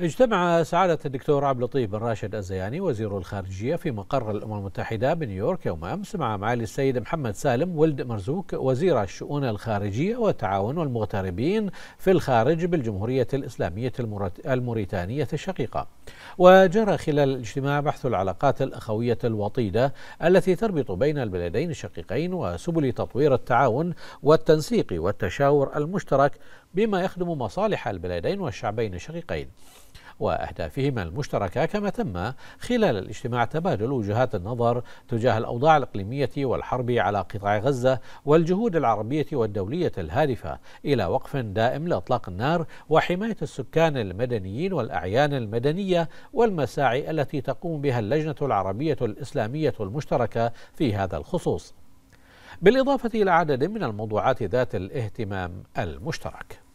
اجتمع سعادة الدكتور عبد اللطيف بن راشد الزياني وزير الخارجية في مقر الأمم المتحدة بنيويورك يوم أمس مع معالي السيد محمد سالم ولد مرزوق وزير الشؤون الخارجية والتعاون والمغتربين في الخارج بالجمهورية الإسلامية الموريتانية الشقيقة وجرى خلال الاجتماع بحث العلاقات الأخوية الوطيدة التي تربط بين البلدين الشقيقين وسبل تطوير التعاون والتنسيق والتشاور المشترك بما يخدم مصالح البلدين والشعبين الشقيقين واهدافهما المشتركه كما تم خلال الاجتماع تبادل وجهات النظر تجاه الاوضاع الاقليميه والحرب على قطاع غزه والجهود العربيه والدوليه الهادفه الى وقف دائم لاطلاق النار وحمايه السكان المدنيين والاعيان المدنيه والمساعي التي تقوم بها اللجنه العربيه الاسلاميه المشتركه في هذا الخصوص. بالاضافه الى عدد من الموضوعات ذات الاهتمام المشترك.